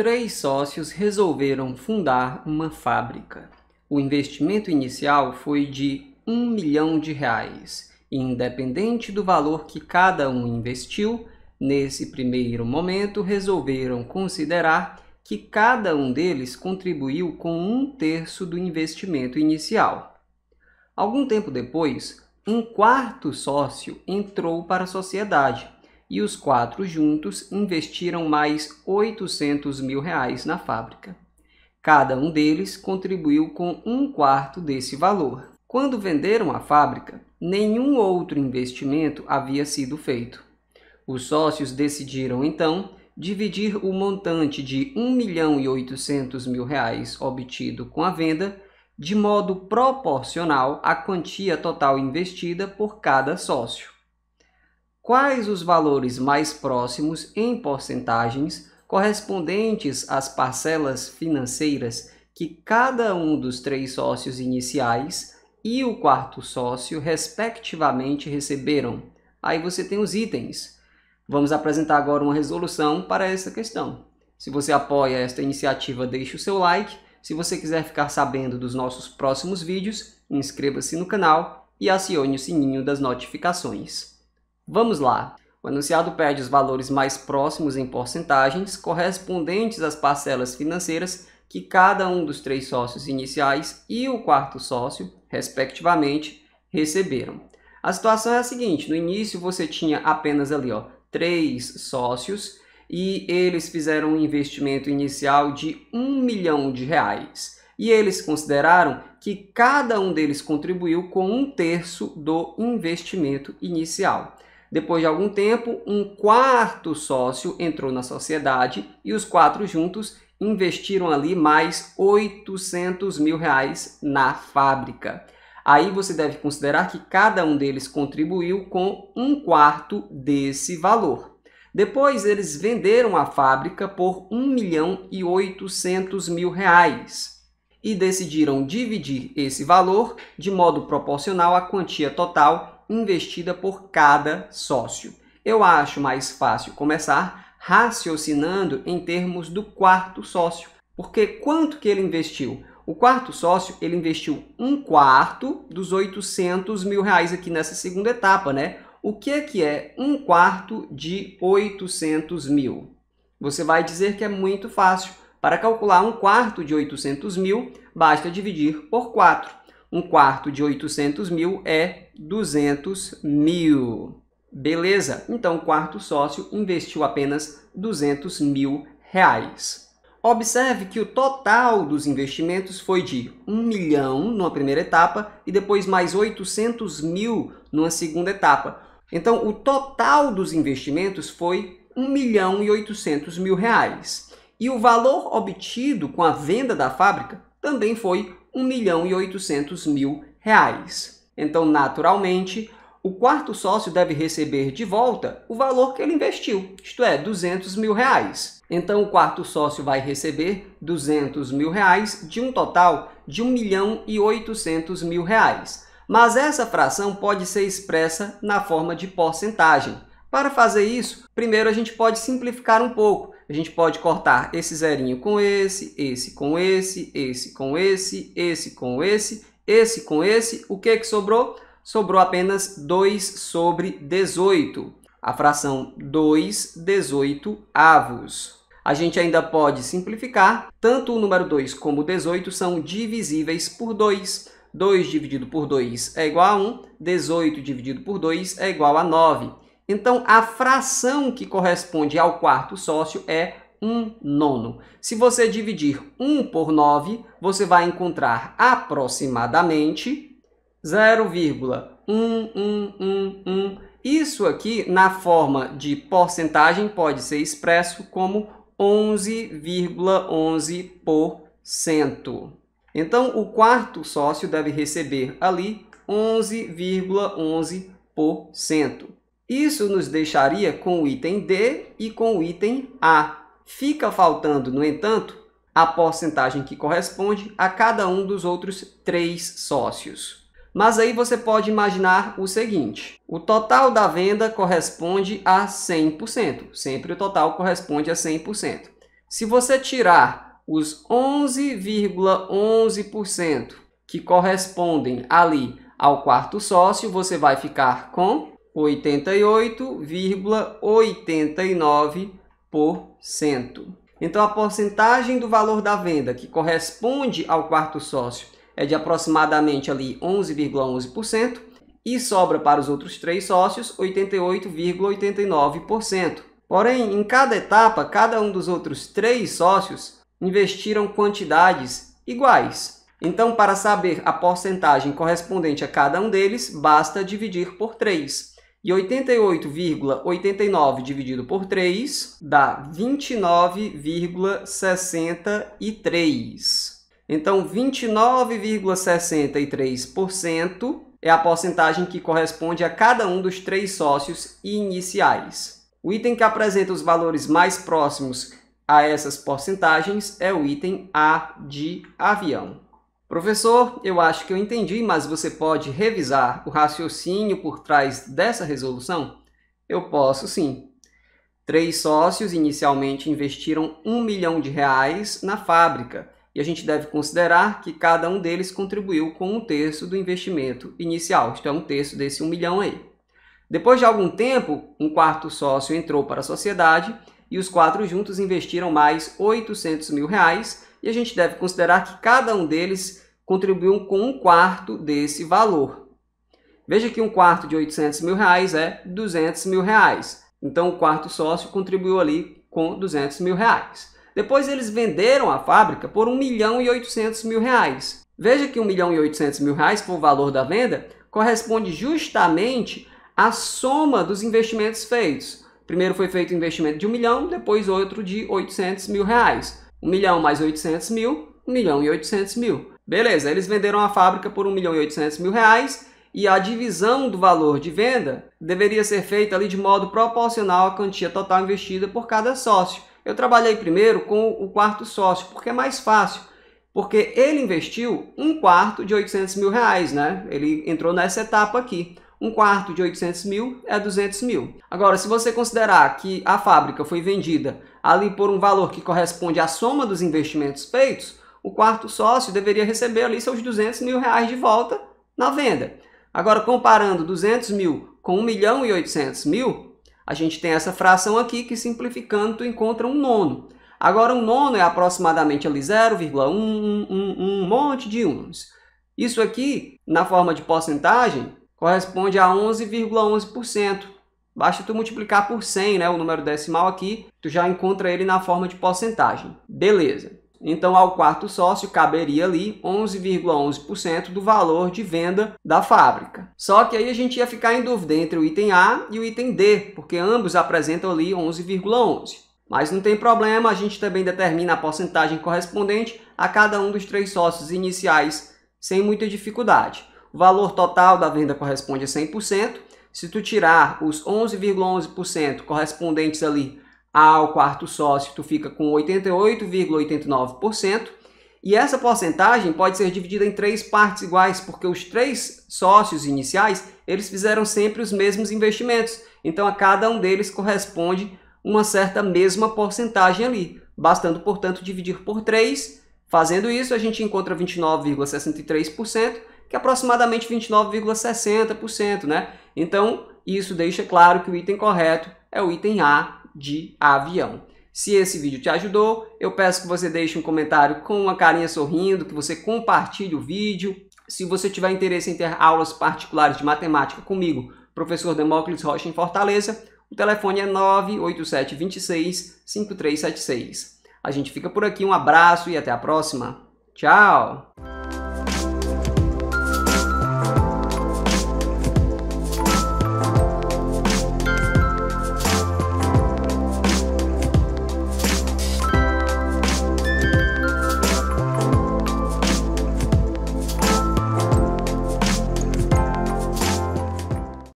três sócios resolveram fundar uma fábrica. O investimento inicial foi de um milhão de reais. Independente do valor que cada um investiu, nesse primeiro momento resolveram considerar que cada um deles contribuiu com um terço do investimento inicial. Algum tempo depois, um quarto sócio entrou para a sociedade e os quatro juntos investiram mais 800 mil reais na fábrica. Cada um deles contribuiu com um quarto desse valor. Quando venderam a fábrica, nenhum outro investimento havia sido feito. Os sócios decidiram então dividir o montante de 1 milhão e 800 mil reais obtido com a venda de modo proporcional à quantia total investida por cada sócio quais os valores mais próximos em porcentagens correspondentes às parcelas financeiras que cada um dos três sócios iniciais e o quarto sócio, respectivamente, receberam. Aí você tem os itens. Vamos apresentar agora uma resolução para essa questão. Se você apoia esta iniciativa, deixe o seu like. Se você quiser ficar sabendo dos nossos próximos vídeos, inscreva-se no canal e acione o sininho das notificações. Vamos lá. O anunciado pede os valores mais próximos em porcentagens correspondentes às parcelas financeiras que cada um dos três sócios iniciais e o quarto sócio, respectivamente, receberam. A situação é a seguinte: no início você tinha apenas ali, ó, três sócios e eles fizeram um investimento inicial de um milhão de reais. E eles consideraram que cada um deles contribuiu com um terço do investimento inicial. Depois de algum tempo, um quarto sócio entrou na sociedade e os quatro juntos investiram ali mais 800 mil reais na fábrica. Aí você deve considerar que cada um deles contribuiu com um quarto desse valor. Depois eles venderam a fábrica por 1 milhão e 800 mil reais e decidiram dividir esse valor de modo proporcional à quantia total investida por cada sócio. Eu acho mais fácil começar raciocinando em termos do quarto sócio, porque quanto que ele investiu? O quarto sócio ele investiu um quarto dos 800 mil reais aqui nessa segunda etapa, né? O que é que é um quarto de 800 mil? Você vai dizer que é muito fácil. Para calcular um quarto de 800 mil, basta dividir por 4. Um quarto de 800 mil é 200 mil. Beleza? Então, o quarto sócio investiu apenas 200 mil reais. Observe que o total dos investimentos foi de 1 milhão numa primeira etapa e depois mais 800 mil numa segunda etapa. Então, o total dos investimentos foi 1 milhão e 800 mil reais. E o valor obtido com a venda da fábrica também foi 1 milhão e 800 mil reais. Então, naturalmente, o quarto sócio deve receber de volta o valor que ele investiu, isto é, 200 mil reais. Então, o quarto sócio vai receber 200 mil reais de um total de 1 milhão e 800 mil reais. Mas essa fração pode ser expressa na forma de porcentagem. Para fazer isso, primeiro a gente pode simplificar um pouco a gente pode cortar esse zerinho com esse, esse com esse, esse com esse, esse com esse, esse com esse. O que, que sobrou? Sobrou apenas 2 sobre 18. A fração 2 18 avos. A gente ainda pode simplificar. Tanto o número 2 como o 18 são divisíveis por 2. 2 dividido por 2 é igual a 1, 18 dividido por 2 é igual a 9. Então, a fração que corresponde ao quarto sócio é 1 nono. Se você dividir 1 por 9, você vai encontrar aproximadamente 0,1111. Isso aqui, na forma de porcentagem, pode ser expresso como 11,11%. ,11%. Então, o quarto sócio deve receber ali 11,11%. ,11%. Isso nos deixaria com o item D e com o item A. Fica faltando, no entanto, a porcentagem que corresponde a cada um dos outros três sócios. Mas aí você pode imaginar o seguinte, o total da venda corresponde a 100%, sempre o total corresponde a 100%. Se você tirar os 11,11% ,11 que correspondem ali ao quarto sócio, você vai ficar com 88,89%. Então, a porcentagem do valor da venda que corresponde ao quarto sócio é de aproximadamente ali 11,11% ,11 e sobra para os outros três sócios 88,89%. Porém, em cada etapa, cada um dos outros três sócios investiram quantidades iguais. Então, para saber a porcentagem correspondente a cada um deles, basta dividir por 3. E 88,89 dividido por 3 dá 29,63. Então, 29,63% é a porcentagem que corresponde a cada um dos três sócios iniciais. O item que apresenta os valores mais próximos a essas porcentagens é o item A de avião. Professor, eu acho que eu entendi, mas você pode revisar o raciocínio por trás dessa resolução? Eu posso sim. Três sócios inicialmente investiram um milhão de reais na fábrica e a gente deve considerar que cada um deles contribuiu com um terço do investimento inicial, isto é, um terço desse um milhão aí. Depois de algum tempo, um quarto sócio entrou para a sociedade e os quatro juntos investiram mais 800 mil reais e a gente deve considerar que cada um deles contribuiu com um quarto desse valor. Veja que um quarto de 800 mil reais é 200 mil reais. Então o quarto sócio contribuiu ali com 200 mil reais. Depois eles venderam a fábrica por 1 milhão e 800 mil reais. Veja que 1 milhão e 800 mil reais foi o valor da venda, corresponde justamente à soma dos investimentos feitos. Primeiro foi feito o investimento de 1 milhão, depois outro de 800 mil reais. 1 milhão mais 800 mil, 1 milhão e 800 mil. Beleza, eles venderam a fábrica por 1 milhão e 800 mil reais e a divisão do valor de venda deveria ser feita ali de modo proporcional à quantia total investida por cada sócio. Eu trabalhei primeiro com o quarto sócio, porque é mais fácil, porque ele investiu um quarto de 800 mil reais, né? Ele entrou nessa etapa aqui um quarto de 800 mil é 200 mil. Agora, se você considerar que a fábrica foi vendida ali por um valor que corresponde à soma dos investimentos feitos, o quarto sócio deveria receber ali seus 200 mil reais de volta na venda. Agora, comparando 200 mil com 1 milhão e 800 mil, a gente tem essa fração aqui que, simplificando, tu encontra um nono. Agora, um nono é aproximadamente ali 0,1, um, um, um monte de uns. Isso aqui, na forma de porcentagem, corresponde a 11,11%. ,11%. Basta tu multiplicar por 100, né, o número decimal aqui, tu já encontra ele na forma de porcentagem. Beleza. Então, ao quarto sócio, caberia ali 11,11% ,11 do valor de venda da fábrica. Só que aí a gente ia ficar em dúvida entre o item A e o item D, porque ambos apresentam ali 11,11. ,11. Mas não tem problema, a gente também determina a porcentagem correspondente a cada um dos três sócios iniciais sem muita dificuldade. O valor total da venda corresponde a 100%, se tu tirar os 11,11% correspondentes ali ao quarto sócio, tu fica com 88,89%. E essa porcentagem pode ser dividida em três partes iguais, porque os três sócios iniciais, eles fizeram sempre os mesmos investimentos. Então a cada um deles corresponde uma certa mesma porcentagem ali, bastando, portanto, dividir por 3. Fazendo isso, a gente encontra 29,63%, que é aproximadamente 29,60%, né? Então, isso deixa claro que o item correto é o item A de avião. Se esse vídeo te ajudou, eu peço que você deixe um comentário com uma carinha sorrindo, que você compartilhe o vídeo. Se você tiver interesse em ter aulas particulares de matemática comigo, professor Demócles Rocha em Fortaleza, o telefone é 987 26 5376. A gente fica por aqui, um abraço e até a próxima. Tchau!